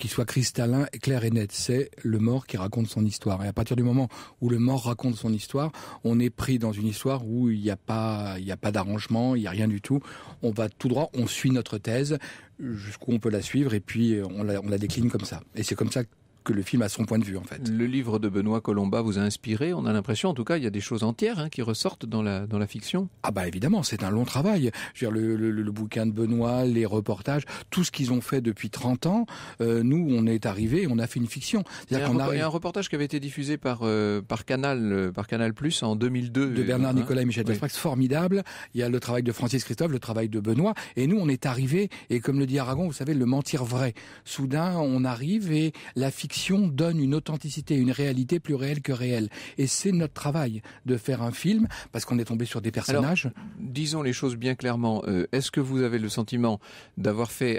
qui soit cristallin, clair et net. C'est le mort qui raconte son histoire. Et à partir du moment où le mort raconte son histoire, on est pris dans une histoire où il n'y a pas, il n'y a pas d'arrangement, il n'y a rien du tout. On va tout droit, on suit notre thèse jusqu'où on peut la suivre et puis euh, on la, on la décline comme ça. Et c'est comme ça que le film a son point de vue en fait. Le livre de Benoît Colomba vous a inspiré, on a l'impression en tout cas il y a des choses entières hein, qui ressortent dans la dans la fiction. Ah bah évidemment, c'est un long travail. Je veux dire le, le, bouquin de Benoît, les reportages, tout ce qu'ils ont fait depuis 30 ans, euh, nous on est arrivé, on a fait une fiction. Il y, a un, reportage qui avait été diffusé par euh, par Canal euh, par Canal Plus en 2002 de Bernard hein. Nicolas et Michel oui. formidable. Il y a le travail de Francis Christophe, le travail de Benoît et nous on est arrivé et comme le dit Aragon, vous savez le mentir vrai. Soudain, on arrive et la fiction fiction donne une authenticité, une réalité plus réelle que réelle. Et c'est notre travail de faire un film parce qu'on est tombé sur des personnages. disons les choses bien clairement. Euh, est-ce que vous avez le sentiment d'avoir fait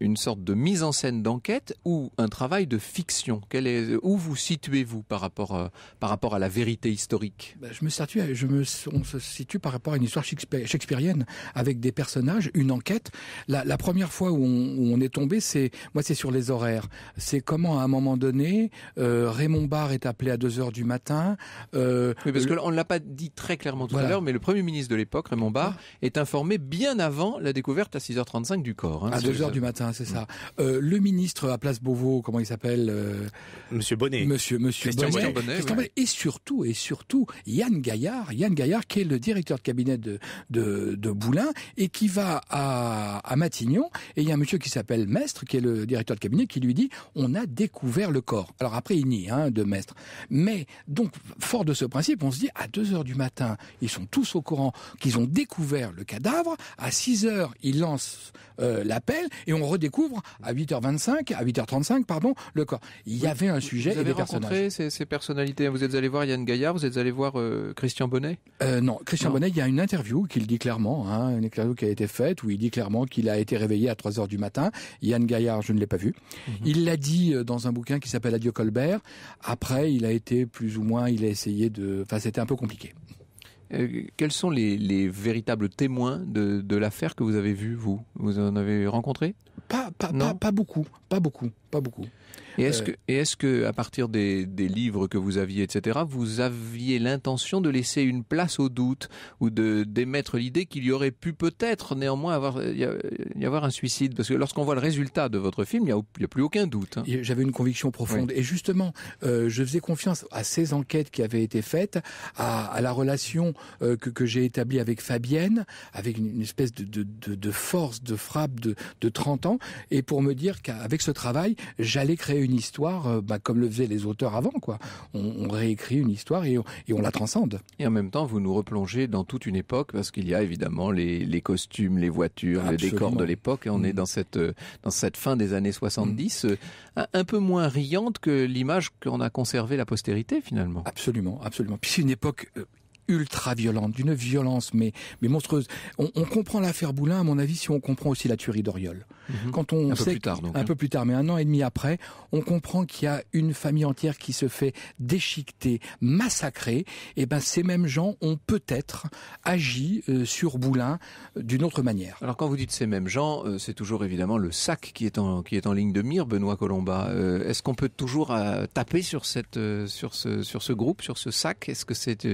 une sorte de mise en scène d'enquête ou un travail de fiction Quel est, Où vous situez-vous par rapport euh, par rapport à la vérité historique ben, Je me situe, je me, on se situe par rapport à une histoire shakespearienne avec des personnages, une enquête. La, première fois où on, où on est tombé, c'est moi, c'est sur les horaires. C'est comment un moment donné, euh, Raymond Barre est appelé à 2 heures du matin. Euh, oui, parce que on ne l'a pas dit très clairement tout à l'heure, mais le Premier ministre de l'époque, Raymond Barre, est informé bien avant la découverte à 6h35 du corps. Hein, à 2h du matin, c'est ça. Mm. Euh, le ministre à Place Beauvau, comment il s'appelle Monsieur Bonnet. Monsieur, Monsieur Bonnet. Et surtout, et surtout, Yann Gaillard, Yann Gaillard qui est le directeur de cabinet de, de, de Boulin et qui va à, à Matignon. Et il y a un monsieur qui s'appelle Mestre, qui est le directeur de cabinet, qui lui dit, on a découvert couvert le corps. Alors après, il nie, hein, de maître. Mais donc, fort de ce principe, on se dit, à 2 heures du matin, ils sont tous au courant qu'ils ont découvert le cadavre. À 6 heures, ils lancent euh, l'appel et on redécouvre à 8h25, à 8h35, pardon, le corps. Il y avait un sujet vous et avez rencontré Ces, ces personnalités, vous êtes allé voir Yann Gaillard, vous êtes allé voir euh, Christian Bonnet euh, Non, Christian Bonnet, il y a une interview qu'il dit clairement, hein, une interview qui a été faite où il dit clairement qu'il a été réveillé à 3 heures du matin. Yann Gaillard, je ne l'ai pas vu. Mhm. Il l'a dit dans un bouquin qui s'appelle Adieu Colbert. Après, il a été plus ou moins, il a essayé de... Enfin, c'était un peu compliqué. Euh, quels sont les, véritables témoins de, l'affaire que vous avez vue, vous Vous en avez rencontré pas, pas, pas, beaucoup, pas beaucoup, pas beaucoup. Et est-ce que, et est-ce que, à partir des, des, livres que vous aviez, etc., vous aviez l'intention de laisser une place au doute ou de d'émettre l'idée qu'il y aurait pu peut-être néanmoins avoir euh, euh, y avoir un suicide Parce que lorsqu'on voit le résultat de votre film, il n'y a, plus aucun doute. Hein. J'avais une conviction profonde. Et justement, euh, je faisais confiance à ces enquêtes qui avaient été faites, à, la relation que, que j'ai établie avec Fabienne, avec une, espèce de, de, de, force, de frappe de, de 30 ans, et pour me dire qu'avec ce travail, j'allais créer une histoire euh, bah, comme le faisaient les auteurs avant. Quoi. On, réécrit une histoire et on, la transcende. Et en même temps, vous nous replongez dans toute une époque parce qu'il y a évidemment les, costumes, les voitures, les le décor de l'époque. Et on est mm. dans cette, euh, dans cette fin des années 70, mm. euh, un, peu moins riante que l'image qu'on a conservée la postérité finalement. Absolument, absolument. Puis c'est une époque ultra violente, d'une violence mais, mais monstrueuse. On, comprend l'affaire Boulin, à mon avis, si on comprend aussi la tuerie d'Oriol. Mhm. Quand on un peu plus tard, donc, un hein. peu plus tard, mais un an et demi après, on comprend qu'il y a une famille entière qui se fait déchiqueter, massacrer. Et eh ben ces mêmes gens ont peut-être agi euh, sur Boulin euh, d'une autre manière. Alors quand vous dites ces mêmes gens, euh, c'est toujours évidemment le sac qui est en qui est en ligne de mire, Benoît Colomba. Est-ce qu'on peut toujours taper sur cette sur ce sur ce groupe, sur ce sac Est-ce que c'est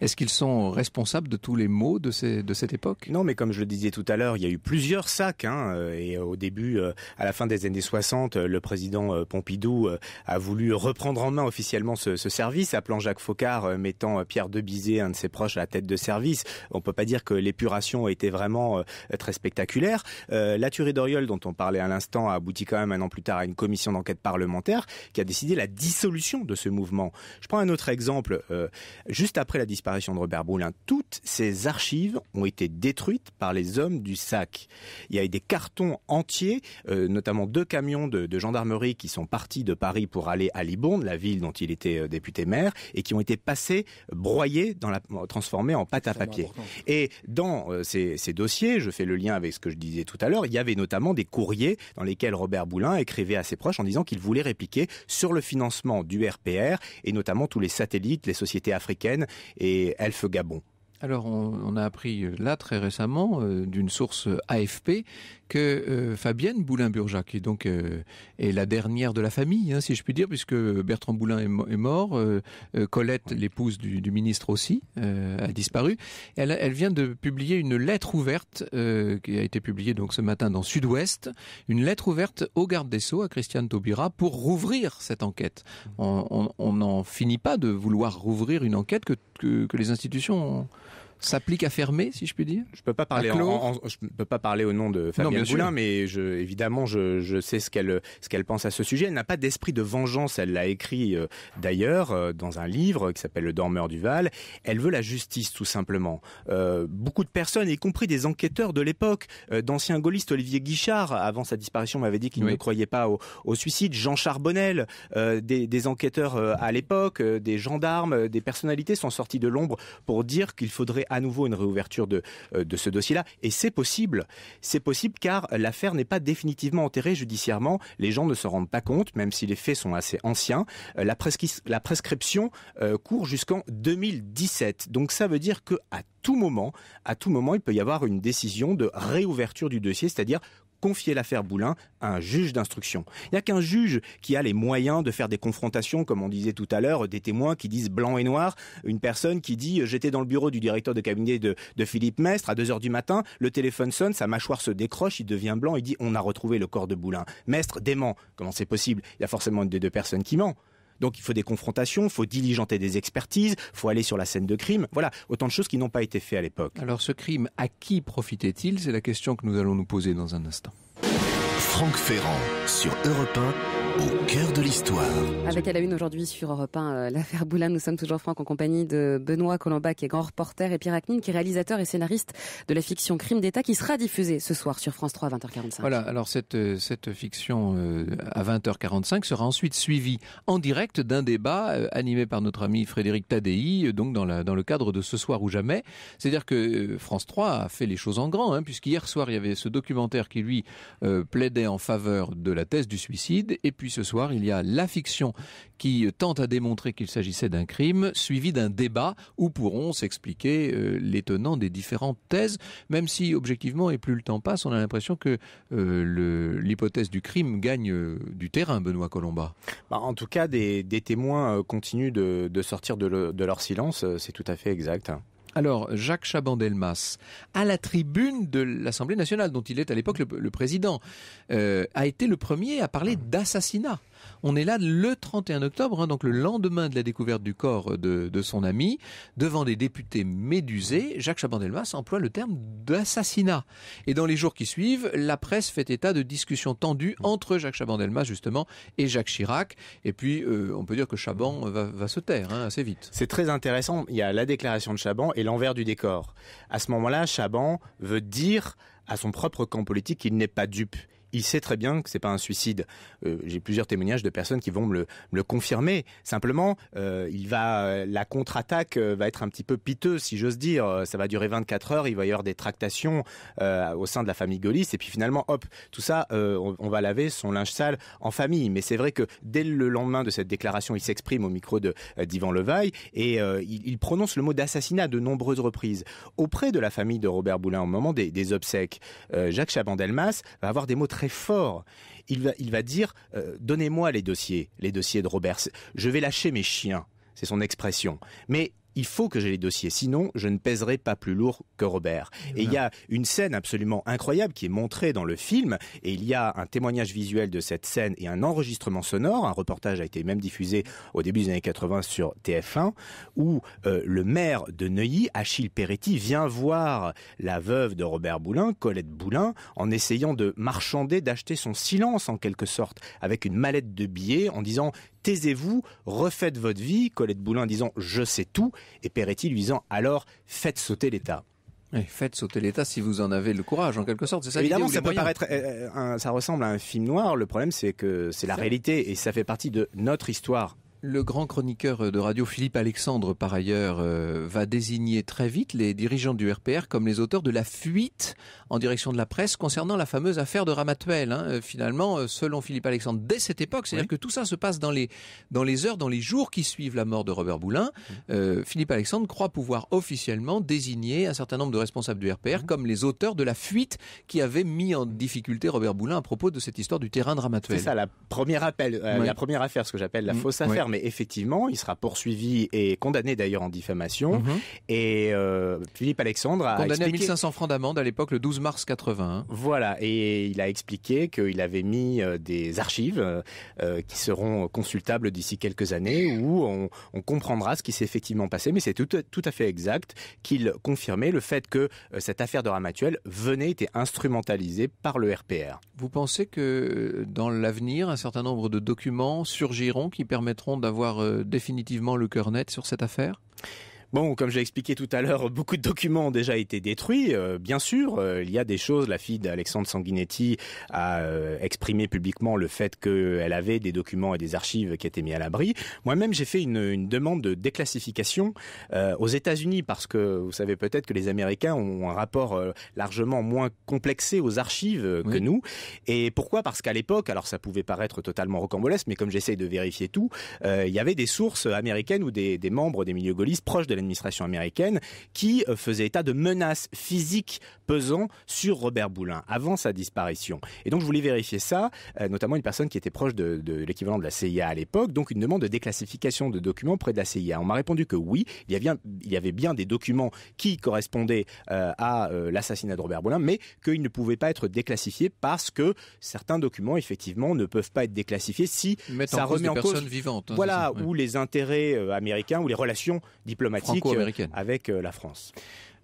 est-ce qu'ils sont responsables de tous les maux de, de cette époque Non, mais comme je le disais tout à l'heure, il y a eu plusieurs sacs. Hein, euh, et euh, au début, euh, à la fin des années 60, le président Pompidou a voulu reprendre en main officiellement ce, service, appelant Jacques Faucard, mettant Pierre Debizet, un de ses proches, à la tête de service. On ne peut pas dire que l'épuration a été vraiment très spectaculaire. la tuerie d'Oriol, dont on parlait à l'instant, a abouti quand même un an plus tard à une commission d'enquête parlementaire qui a décidé la dissolution de ce mouvement. Je prends un autre exemple. juste après la disparition disparition de Robert Boulin, toutes ces archives ont été détruites par les hommes du SAC. Il y a eu des cartons entiers, euh, notamment deux camions de, gendarmerie qui sont partis de Paris pour aller à Libourne, la ville dont il était euh, député maire, et qui ont été passés, euh, broyés, dans la, transformés en pâte à papier. Et dans ces, ces dossiers, je fais le lien avec ce que je disais tout à l'heure, il y avait notamment des courriers dans lesquels Robert Boulin écrivait à ses proches en disant qu'il voulait répliquer sur le financement du RPR et notamment tous les satellites, les sociétés africaines et Gabon alors, on, a appris euh, là très récemment euh, d'une source AFP que euh, Fabienne Boulin-Burja, qui donc euh, est la dernière de la famille, hein, si je puis dire, puisque Bertrand Boulin est, mort, euh, Colette, l'épouse du, ministre aussi, a disparu. Elle, vient de publier une lettre ouverte qui a été publiée donc ce matin dans Sud-Ouest, une lettre ouverte au garde des Sceaux, à Christiane Taubira, pour rouvrir cette enquête. On n'en finit pas de vouloir rouvrir une enquête que, que les institutions ont s'applique à fermer, si je puis dire Je peux pas parler. je peux pas parler au nom de Fabienne Boulin, mais évidemment, je, sais ce qu'elle ce qu'elle pense à ce sujet. Elle n'a pas d'esprit de vengeance. Elle l'a écrit euh, d'ailleurs euh, dans un livre qui s'appelle Le Dormeur du Val. Elle veut la justice, tout simplement. Euh, beaucoup de personnes, y compris des enquêteurs de l'époque, d'anciens gaullistes, Olivier Guichard, avant sa disparition, m'avait dit qu'il ne croyait pas au, suicide. Jean Charbonnel, des, enquêteurs à l'époque, des gendarmes, des personnalités sont sortis de l'ombre pour dire qu'il faudrait à nouveau une réouverture euh, de, ce dossier-là. Et c'est possible. C'est possible car l'affaire n'est pas définitivement enterrée judiciairement. Les gens ne se rendent pas compte, même si les faits sont assez anciens. Euh, la, la prescription euh, court jusqu'en 2017. Donc ça veut dire que à tout moment, à tout moment, il peut y avoir une décision de réouverture du dossier, c'est-à-dire confier l'affaire Boulin à un juge d'instruction. Il n'y a qu'un juge qui a les moyens de faire des confrontations, comme on disait tout à l'heure, des témoins qui disent blanc et noir, une personne qui dit euh, j'étais dans le bureau du directeur de cabinet de, Philippe Mestre à 2h du matin, le téléphone sonne, sa mâchoire se décroche, il devient blanc, il dit on a retrouvé le corps de Boulin. Mestre dément, comment c'est possible Il y a forcément des deux personnes qui ment. Donc il faut des confrontations, il faut diligenter des expertises, il faut aller sur la scène de crime. Voilà, autant de choses qui n'ont pas été faites à l'époque. Alors ce crime, à qui profitait-il C'est la question que nous allons nous poser dans un instant. Franck Ferrand sur Europe 1. Au cœur de l'histoire. Avec à la une aujourd'hui sur Europe 1, euh, l'affaire Boulin, nous sommes toujours francs en compagnie de Benoît Colomba qui est grand reporter et Pierre Acnine qui est réalisateur et scénariste de la fiction Crime d'État qui sera diffusée ce soir sur France 3 à 20h45. Voilà, alors cette, euh, cette fiction euh, à 20h45 sera ensuite suivie en direct d'un débat animé par notre ami Frédéric Tadei, donc dans, la, dans le cadre de ce soir ou jamais. C'est-à-dire que France 3 a fait les choses en grand, hein, puisqu'hier soir il y avait ce documentaire qui lui plaidait en faveur de la thèse du suicide et puis puis ce soir, il y a la fiction qui tente à démontrer qu'il s'agissait d'un crime, suivi d'un débat où pourront s'expliquer l'étonnant euh, les des différentes thèses, même si objectivement, et plus le temps passe, on a l'impression que euh, l'hypothèse du crime gagne euh, du terrain, Benoît Colomba. Bah, en tout cas, des, témoins continuent de, sortir de leur silence, c'est tout à fait exact. Alors, Jacques Chaban-Delmas, à la tribune de l'Assemblée nationale, dont il est à l'époque le, président, euh, a été le premier à parler d'assassinat. On est là le 31 octobre, hein, donc le lendemain de la découverte du corps de, son ami, devant des députés médusés. Jacques Chaban-Delmas emploie le terme d'assassinat. Et dans les jours qui suivent, la presse fait état de discussions tendues mmh. entre Jacques Chaban-Delmas justement et Jacques Chirac. Et puis, euh, on peut dire que Chaban euh, va, se taire hein, assez vite. C'est très intéressant. Il y a la déclaration de Chaban et l'envers du décor. À ce moment-là, Chaban veut dire à son propre camp politique qu'il n'est pas dupe il sait très bien que c'est pas un suicide. Euh, j'ai plusieurs témoignages de personnes qui vont me le, confirmer. Simplement, euh, il va, la contre-attaque euh, va être un petit peu piteuse, si j'ose dire. Ça va durer 24 heures. Il va y avoir des tractations au sein de la famille gaulliste. Et puis finalement, hop, tout ça, on, va laver son linge sale en famille. Mais c'est vrai que dès le lendemain de cette déclaration, il s'exprime au micro de d'Ivan Levaille et il, prononce le mot d'assassinat de nombreuses reprises auprès de la famille de Robert Boulin au moment des, des obsèques. Jacques chabandelmas va avoir des mots très fort. Il va, dire euh, donnez-moi les dossiers, les dossiers de Robert. Je vais lâcher mes chiens. C'est son expression. Mais il faut que j'ai les dossiers, sinon je ne pèserai pas plus lourd que Robert. Et il y a une scène absolument incroyable qui est montrée dans le film, et il y a un témoignage visuel de cette scène et un enregistrement sonore, un reportage a été même diffusé au début des années 80 sur TF1, où euh, le maire de Neuilly, Achille Peretti, vient voir la veuve de Robert Boulin, Colette Boulin, en essayant de marchander, d'acheter son silence en quelque sorte, avec une mallette de billets, en disant taisez-vous, refaites votre vie, Colette Boulin disant je sais tout, et Peretti lui disant alors faites sauter l'État. faites sauter l'État si vous en avez le courage, en quelque sorte. C'est Évidemment, ça peut paraître, euh, euh, ça ressemble à un film noir. Le problème, c'est que c'est la réalité et ça fait partie de notre histoire le grand chroniqueur euh, de radio Philippe Alexandre, par ailleurs, euh, va désigner très vite les dirigeants du RPR comme les auteurs de la fuite en direction de la presse concernant la fameuse affaire de Ramatuel. Hein. Euh, finalement, selon Philippe Alexandre, dès cette époque, c'est-à-dire que tout ça se passe dans les, dans les heures, dans les jours qui suivent la mort de Robert Boulin, mmh. Philippe Alexandre croit pouvoir officiellement désigner un certain nombre de responsables du RPR mmh. comme les auteurs de la fuite qui avait mis en difficulté Robert Boulin à propos de cette histoire du terrain de Ramatuel. C'est ça, la première appel, la première affaire, ce que j'appelle la mmh. fausse affaire mais effectivement, il sera poursuivi et condamné d'ailleurs en diffamation. Mhm. Et euh, Philippe Alexandre a condamné à 1500 francs d'amende à l'époque, le 12 mars 81. Hein. Voilà, et il a expliqué qu'il avait mis euh, des archives euh, qui seront consultables d'ici quelques années où on, comprendra ce qui s'est effectivement passé. Mais c'est tout, à fait exact qu'il confirmait le fait que cette affaire de Ramatuel venait était instrumentalisée par le RPR. Vous pensez que dans l'avenir, un certain nombre de documents surgiront qui permettront d'avoir euh, définitivement le cœur net sur cette affaire Bon, comme j'ai expliqué tout à l'heure, beaucoup de documents ont déjà été détruits. Euh, bien sûr, euh, il y a des choses. La fille d'Alexandre Sanguinetti a euh, exprimé publiquement le fait qu'elle avait des documents et des archives qui étaient mis à l'abri. Moi-même, j'ai fait une, demande de déclassification aux États-Unis parce que vous savez peut-être que les Américains ont un rapport largement moins complexé aux archives que nous. Et pourquoi Parce qu'à l'époque, alors ça pouvait paraître totalement rocambolesque, mais comme j'essaye de vérifier tout, il y avait des sources américaines ou des, des membres des milieux gaullistes proches de la administration américaine qui euh, faisait état de menaces physiques pesant sur Robert Boulin avant sa disparition. Et donc je voulais vérifier ça, euh, notamment une personne qui était proche de, l'équivalent de la CIA à l'époque, donc une demande de déclassification de documents près de la CIA. On m'a répondu que oui, il y avait bien, il y avait bien des documents qui correspondaient euh, à l'assassinat de Robert Boulin, mais qu'ils ne pouvaient pas être déclassifiés parce que certains documents effectivement ne peuvent pas être déclassifiés si ça remet en cause hein, voilà où ou les intérêts américains ou les relations diplomatiques avec euh, la France.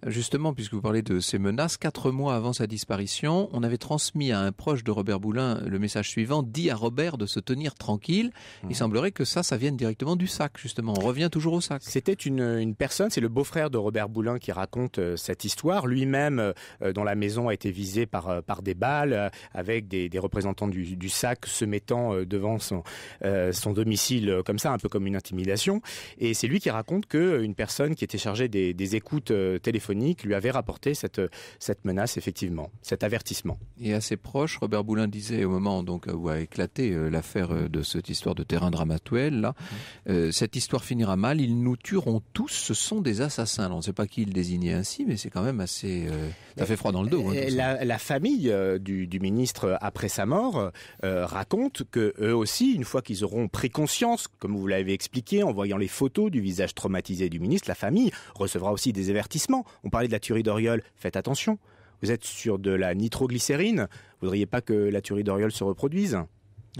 Justement, puisque vous parlez de ces menaces, quatre mois avant sa disparition, on avait transmis à un proche de Robert Boulin le message suivant, dit à Robert de se tenir tranquille. Il mhm. semblerait que ça, ça vienne directement du sac, justement. On revient toujours au sac. C'était une, personne, c'est le beau-frère de Robert Boulin qui raconte euh, cette histoire. Lui-même, euh, euh, dont la maison a été visée par, des balles, avec des, représentants du, sac se mettant devant son, domicile comme ça, un peu comme une intimidation. Et c'est lui qui raconte qu'une personne qui était chargée des écoutes téléphoniques lui avait rapporté cette, menace, effectivement, cet avertissement. Et à ses proches, Robert Boulin disait au moment donc, où a éclaté euh, l'affaire euh, de cette histoire de terrain dramatuel, mmh. euh, cette histoire finira mal, ils nous tueront tous, ce sont des assassins. on ne sait pas qui il désignait ainsi, mais c'est quand même assez... ça fait froid dans le dos. Hein, la, famille du, ministre, après sa mort, raconte que aussi, une fois qu'ils auront pris conscience, comme vous l'avez expliqué, en voyant les photos du visage traumatisé du ministre, la famille recevra aussi des avertissements on parlait de la tuerie d'Oriol, faites attention. Vous êtes sur de la nitroglycérine, vous voudriez pas que la tuerie d'Oriol se reproduise.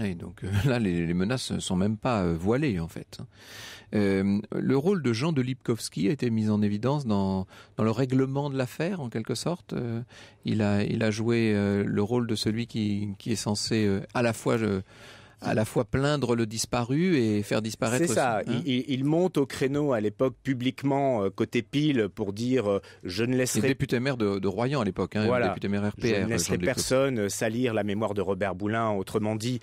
Et donc euh, là, les, menaces ne sont même pas euh, voilées en fait. Euh, le rôle de Jean de Lipkowski a été mis en évidence dans, le règlement de l'affaire en quelque sorte. il a joué le rôle de celui qui est censé à la fois à la fois plaindre le disparu et faire disparaître. C'est ça. Hein. il, monte au créneau à l'époque publiquement euh, côté pile pour dire euh, je ne laisserai. député maire de, Royan à l'époque, hein, voilà. député maire Je ne laisserai personne euh, salir la mémoire de Robert Boulin. Autrement dit,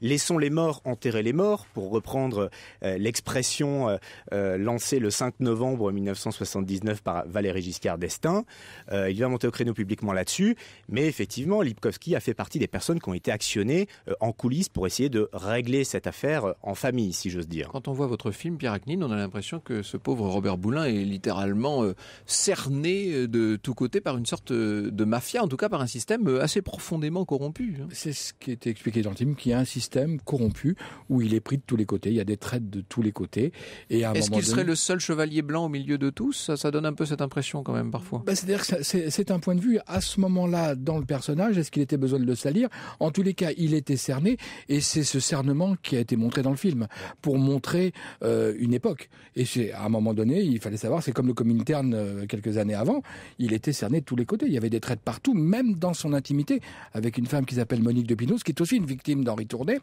laissons les morts enterrer les morts, pour reprendre l'expression lancée le 5 novembre 1979 par Valéry Giscard d'Estaing. il va monter au créneau publiquement là-dessus, mais effectivement, Lipkowski a fait partie des personnes qui ont été actionnées en coulisses pour essayer de régler cette affaire en famille, si j'ose dire. Quand on voit votre film, Pierre Acnine, on a l'impression que ce pauvre Robert Boulin est littéralement euh, cerné euh, de tous côtés par une sorte euh, de mafia, en tout cas par un système assez profondément corrompu. Hein. C'est ce qui est expliqué dans le film, qu'il y a un système corrompu où il est pris de tous les côtés, il y a des traites de tous les côtés. Et Est-ce qu'il serait le seul chevalier blanc au milieu de tous ça, donne un peu cette impression quand même parfois. Ben, c'est-à-dire que c'est un point de vue à ce moment-là dans le personnage. Est-ce qu'il était besoin de salir En tous les cas, il était cerné et c'est ce cernement qui a été montré dans le film pour montrer euh, une époque. Et c'est à un moment donné, il fallait savoir, c'est comme le Comintern interne euh, quelques années avant, il était cerné de tous les côtés. Il y avait des traites partout, même dans son intimité, avec une femme qui s'appelle Monique de Pinos, qui est aussi une victime d'Henri Tournet,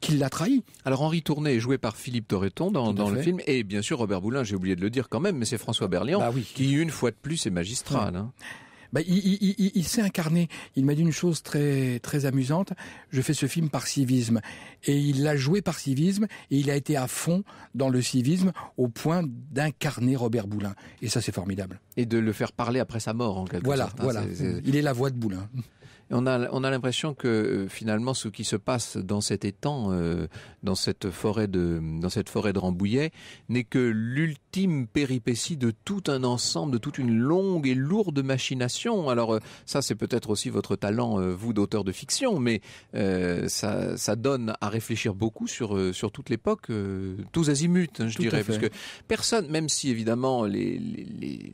qui l'a trahi. Alors Henri Tournet est joué par Philippe Torreton dans, le film, et bien sûr Robert Boulin, j'ai oublié de le dire quand même, mais c'est François Berliand, ah bah qui une fois de plus est magistral. Hein. Bah, il, s'est incarné. Il m'a dit une chose très très amusante. Je fais ce film par civisme, et il l'a joué par civisme, et il a été à fond dans le civisme au point d'incarner Robert Boulin. Et ça, c'est formidable. Et de le faire parler après sa mort, en quelque sorte. Hein, voilà, voilà. Il est la voix de Boulin on a, on a l'impression que euh, finalement ce qui se passe dans cet étang, euh, dans cette forêt de, dans cette forêt de Rambouillet, n'est que l'ultime péripétie de tout un ensemble, de toute une longue et lourde machination. Alors euh, ça, c'est peut-être aussi votre talent, vous d'auteur de fiction, mais ça, ça donne à réfléchir beaucoup sur sur toute l'époque, tous azimuts, hein, je dirais, parce que personne, même si évidemment les, les,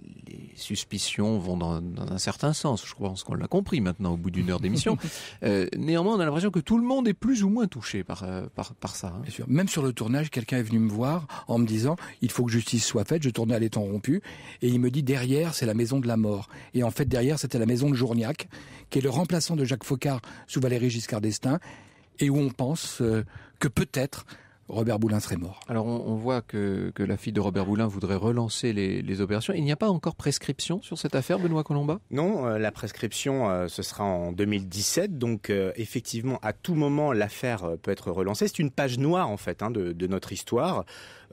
suspicions vont dans, un certain sens, je pense qu'on l'a compris maintenant au bout d'une d'émission. Euh, néanmoins, on a l'impression que tout le monde est plus ou moins touché par, euh, par, ça. Hein. Même sur le tournage, quelqu'un est venu me voir en me disant, il faut que justice soit faite, je tournais à l'étang rompu, et il me dit, derrière, c'est la maison de la mort. Et en fait, derrière, c'était la maison de Journiac, qui est le remplaçant de Jacques Faucard sous valérie Giscard d'Estaing, et où on pense euh, que peut-être Robert Boulin serait mort. Alors on, voit que, la fille de Robert Boulin voudrait relancer les, opérations. Il n'y a pas encore prescription sur cette affaire, Benoît Colomba Non, euh, la prescription, euh, ce sera en 2017. Donc euh, effectivement, à tout moment, l'affaire peut être relancée. C'est une page noire en fait hein, de notre histoire.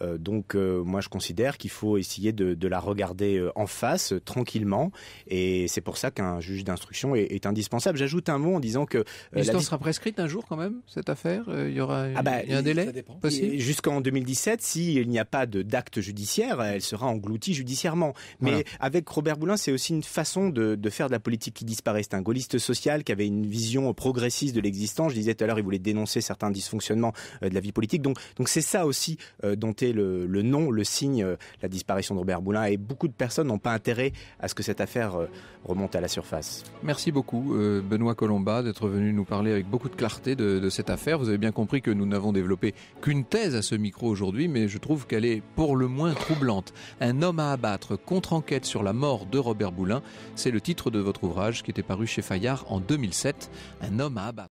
Euh, donc euh, moi je considère qu'il faut essayer de, la regarder euh, en face tranquillement et c'est pour ça qu'un juge d'instruction est, indispensable. J'ajoute un mot en disant que L'instance sera prescrite un jour quand même cette affaire. Il y aura ah bah, un délai jusqu'en 2017 s'il il n'y a pas d'acte judiciaire, elle sera engloutie judiciairement. Mais avec Robert Boulin, c'est aussi une façon de, faire de la politique qui disparaît. C'est un gaulliste social qui avait une vision progressiste de l'existence. Je disais tout à l'heure, il voulait dénoncer certains dysfonctionnements de la vie politique. Donc, donc c'est ça aussi dont est le, nom, le signe, euh, la disparition de Robert Boulin. Et beaucoup de personnes n'ont pas intérêt à ce que cette affaire euh, remonte à la surface. Merci beaucoup, euh, Benoît Colomba, d'être venu nous parler avec beaucoup de clarté de, de cette affaire. Vous avez bien compris que nous n'avons développé qu'une thèse à ce micro aujourd'hui, mais je trouve qu'elle est pour le moins troublante. Un homme à abattre, contre-enquête sur la mort de Robert Boulin, c'est le titre de votre ouvrage qui était paru chez Fayard en 2007. Un homme à abattre.